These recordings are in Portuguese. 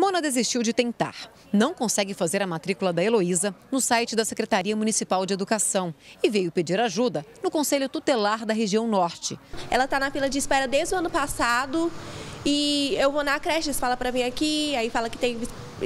Mona desistiu de tentar. Não consegue fazer a matrícula da Heloísa no site da Secretaria Municipal de Educação e veio pedir ajuda no Conselho Tutelar da região norte. Ela está na fila de espera desde o ano passado e eu vou na creche, eles falam para vir aqui, aí fala que tem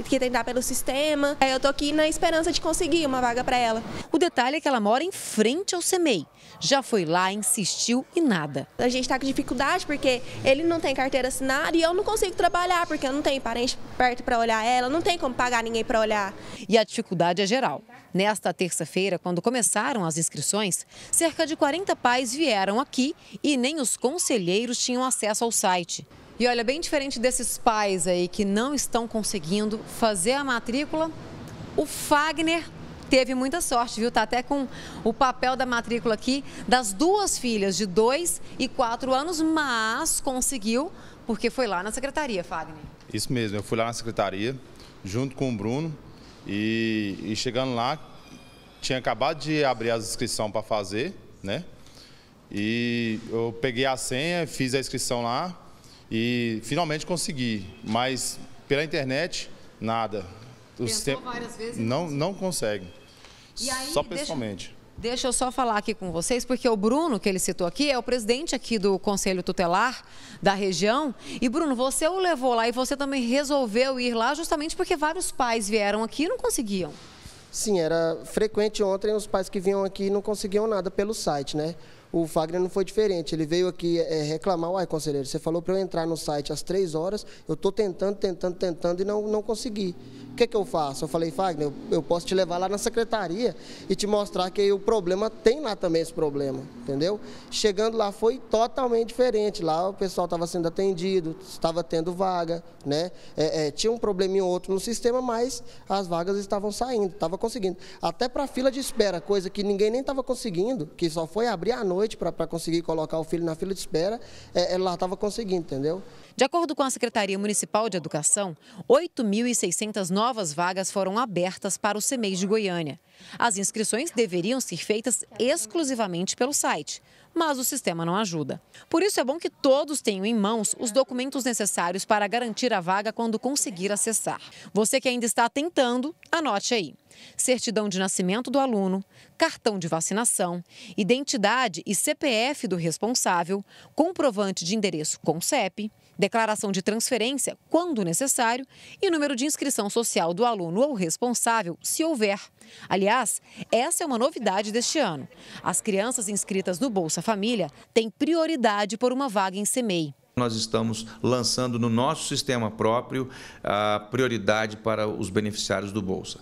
que tentar pelo sistema. É, eu tô aqui na esperança de conseguir uma vaga para ela. O detalhe é que ela mora em frente ao CEMEI. Já foi lá, insistiu e nada. A gente está com dificuldade porque ele não tem carteira assinada e eu não consigo trabalhar porque eu não tenho parente perto para olhar ela, não tem como pagar ninguém para olhar. E a dificuldade é geral. Nesta terça-feira, quando começaram as inscrições, cerca de 40 pais vieram aqui e nem os conselheiros tinham acesso ao site. E olha, bem diferente desses pais aí que não estão conseguindo fazer a matrícula, o Fagner teve muita sorte, viu? Tá até com o papel da matrícula aqui das duas filhas de 2 e 4 anos, mas conseguiu porque foi lá na secretaria, Fagner. Isso mesmo, eu fui lá na secretaria junto com o Bruno e, e chegando lá tinha acabado de abrir as inscrições para fazer, né? E eu peguei a senha, fiz a inscrição lá, e finalmente consegui, mas pela internet, nada. sistema... várias vezes? Não, não consegue. Aí, só pessoalmente. Deixa... Deixa eu só falar aqui com vocês, porque o Bruno, que ele citou aqui, é o presidente aqui do Conselho Tutelar da região. E, Bruno, você o levou lá e você também resolveu ir lá justamente porque vários pais vieram aqui e não conseguiam. Sim, era frequente ontem os pais que vinham aqui não conseguiam nada pelo site, né? O Fagner não foi diferente. Ele veio aqui é, reclamar, uai, conselheiro, você falou para eu entrar no site às três horas, eu estou tentando, tentando, tentando e não, não consegui. O que, que eu faço? Eu falei, Fagner, eu, eu posso te levar lá na secretaria e te mostrar que o problema tem lá também esse problema, entendeu? Chegando lá foi totalmente diferente. Lá o pessoal estava sendo atendido, estava tendo vaga, né? É, é, tinha um probleminha ou outro no sistema, mas as vagas estavam saindo, estava conseguindo. Até para fila de espera, coisa que ninguém nem estava conseguindo, que só foi abrir à noite noite para conseguir colocar o filho na fila de espera, é, ela é, estava conseguindo, entendeu? De acordo com a Secretaria Municipal de Educação, 8.600 novas vagas foram abertas para o CEMEI de Goiânia. As inscrições deveriam ser feitas exclusivamente pelo site mas o sistema não ajuda. Por isso é bom que todos tenham em mãos os documentos necessários para garantir a vaga quando conseguir acessar. Você que ainda está tentando, anote aí. Certidão de nascimento do aluno, cartão de vacinação, identidade e CPF do responsável, comprovante de endereço com CEP, declaração de transferência, quando necessário, e número de inscrição social do aluno ou responsável, se houver. Aliás, essa é uma novidade deste ano. As crianças inscritas no Bolsa Família tem prioridade por uma vaga em CEMEI. Nós estamos lançando no nosso sistema próprio a prioridade para os beneficiários do Bolsa.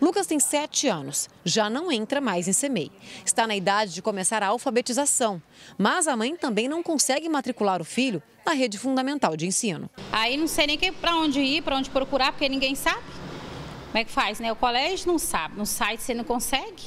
Lucas tem 7 anos, já não entra mais em CEMEI. Está na idade de começar a alfabetização, mas a mãe também não consegue matricular o filho na rede fundamental de ensino. Aí não sei nem para onde ir, para onde procurar, porque ninguém sabe. Como é que faz, né? O colégio não sabe, no site você não consegue.